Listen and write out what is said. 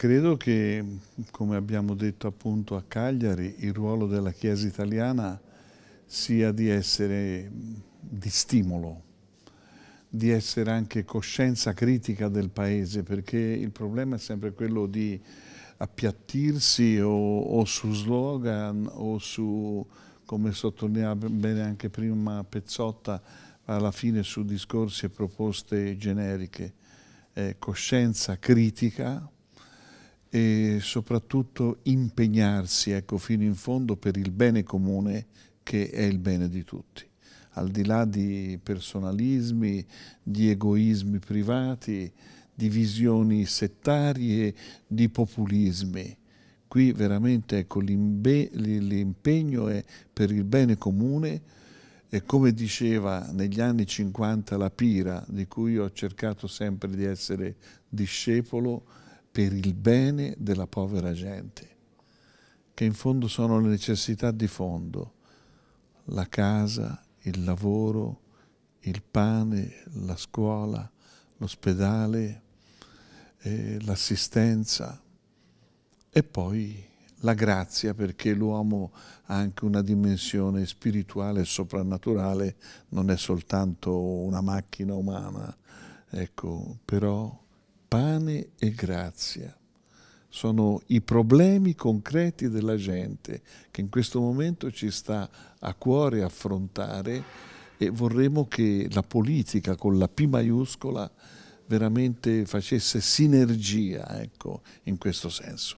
Credo che, come abbiamo detto appunto a Cagliari, il ruolo della Chiesa italiana sia di essere di stimolo, di essere anche coscienza critica del Paese, perché il problema è sempre quello di appiattirsi o, o su slogan o su, come sottolineava bene anche prima Pezzotta, alla fine su discorsi e proposte generiche. Eh, coscienza critica, e soprattutto impegnarsi ecco, fino in fondo per il bene comune che è il bene di tutti. Al di là di personalismi, di egoismi privati, di visioni settarie, di populismi. Qui veramente ecco, l'impegno è per il bene comune e come diceva negli anni 50 la Pira, di cui io ho cercato sempre di essere discepolo, per il bene della povera gente, che in fondo sono le necessità di fondo, la casa, il lavoro, il pane, la scuola, l'ospedale, eh, l'assistenza e poi la grazia perché l'uomo ha anche una dimensione spirituale e soprannaturale, non è soltanto una macchina umana, ecco, però pane e grazia. Sono i problemi concreti della gente che in questo momento ci sta a cuore affrontare e vorremmo che la politica con la P maiuscola veramente facesse sinergia ecco, in questo senso.